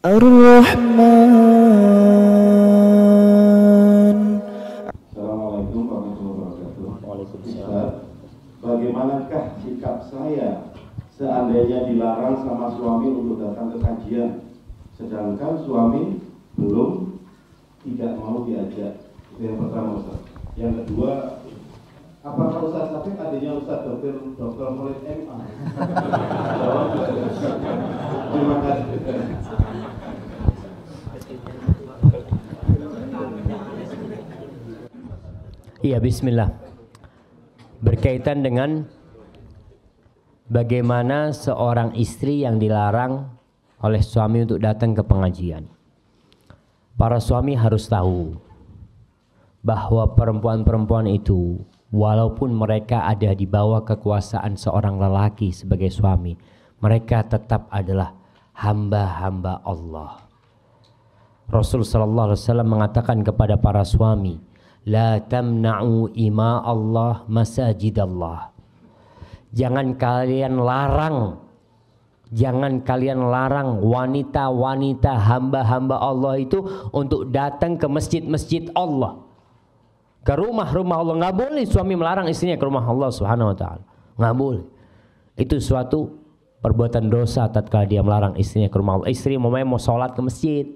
Ar-Rahman Assalamualaikum warahmatullahi wabarakatuh Bagaimanakah sikap saya seandainya dilarang sama suami untuk datang ke kajian sedangkan suami belum tidak mau diajak itu yang pertama Ustaz yang kedua apakah Ustaz Tapi adanya Ustaz Dokter Dokter Murid MA terima kasih Ya, bismillah. Berkaitan dengan bagaimana seorang istri yang dilarang oleh suami untuk datang ke pengajian. Para suami harus tahu bahwa perempuan-perempuan itu walaupun mereka ada di bawah kekuasaan seorang lelaki sebagai suami, mereka tetap adalah hamba-hamba Allah. Rasul sallallahu alaihi wasallam mengatakan kepada para suami, la tamna'u ima Allah masajid Allah. Jangan kalian larang Jangan kalian larang wanita-wanita hamba-hamba Allah itu untuk datang ke masjid-masjid Allah. Ke rumah-rumah Allah. Nggak boleh suami melarang istrinya ke rumah Allah subhanahu wa ta'ala. Nggak boleh. Itu suatu perbuatan dosa tatkala dia melarang istrinya ke rumah Allah. Istri mau mau sholat ke masjid.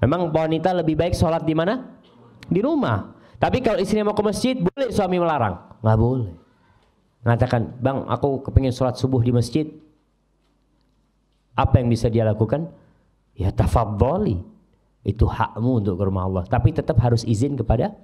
Memang wanita lebih baik sholat di mana? Di rumah. Tapi kalau istrinya mau ke masjid, boleh suami melarang? Nggak boleh. Mengatakan, bang aku kepingin sholat subuh di masjid. Apa yang bisa dia lakukan? Ya tafadholi. Itu hakmu untuk ke rumah Allah. Tapi tetap harus izin kepada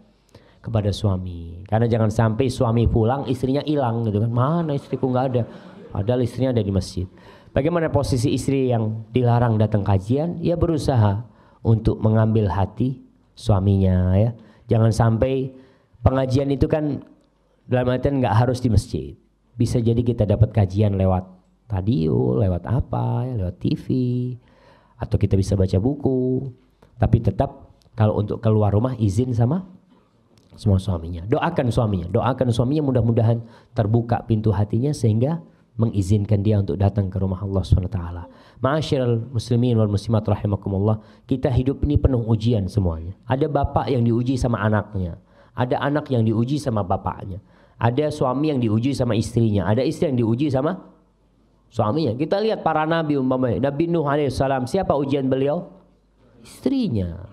kepada suami. Karena jangan sampai suami pulang, istrinya hilang gitu kan. Mana istriku nggak ada. Padahal istrinya ada di masjid. Bagaimana posisi istri yang dilarang datang kajian? Ya berusaha untuk mengambil hati suaminya ya Jangan sampai pengajian itu kan dalam artian nggak harus di masjid. Bisa jadi kita dapat kajian lewat radio, lewat apa, lewat TV, atau kita bisa baca buku. Tapi tetap kalau untuk keluar rumah izin sama semua suaminya. Doakan suaminya, doakan suaminya mudah-mudahan terbuka pintu hatinya sehingga mengizinkan dia untuk datang ke rumah Allah SWT. Ma'asyiral muslimin wal muslimat rahimakumullah, kita hidup ini penuh ujian semuanya. Ada bapak yang diuji sama anaknya, ada anak yang diuji sama bapaknya, ada suami yang diuji sama istrinya, ada istri yang diuji sama suaminya. Kita lihat para nabi umpamanya, Nabi Nuh alaihissalam, siapa ujian beliau? Istrinya.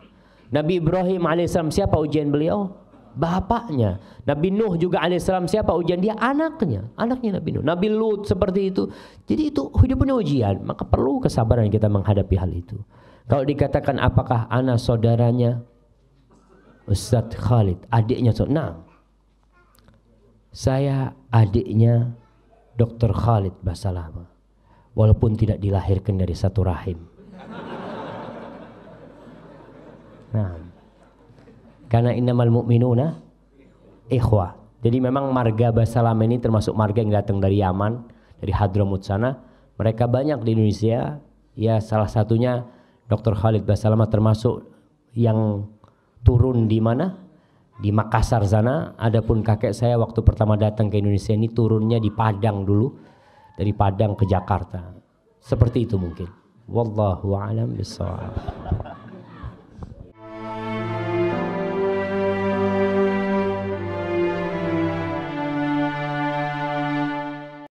Nabi Ibrahim alaihissalam, siapa ujian beliau? bapaknya. Nabi Nuh juga alaihissalam siapa ujian dia anaknya, anaknya Nabi Nuh. Nabi Lut seperti itu. Jadi itu hidupnya ujian, maka perlu kesabaran kita menghadapi hal itu. Kalau dikatakan apakah anak saudaranya Ustadz Khalid, adiknya so, nah, saya adiknya Dr. Khalid Basalama. Walaupun tidak dilahirkan dari satu rahim. Nah, karena innamal mu'minuna ikhwah. Jadi memang marga Basalam ini termasuk marga yang datang dari Yaman, dari Hadramut sana. Mereka banyak di Indonesia. Ya salah satunya Dr. Khalid Basalamah termasuk yang turun di mana? Di Makassar sana. Adapun kakek saya waktu pertama datang ke Indonesia ini turunnya di Padang dulu. Dari Padang ke Jakarta. Seperti itu mungkin. Wallahu a'lam bishawab.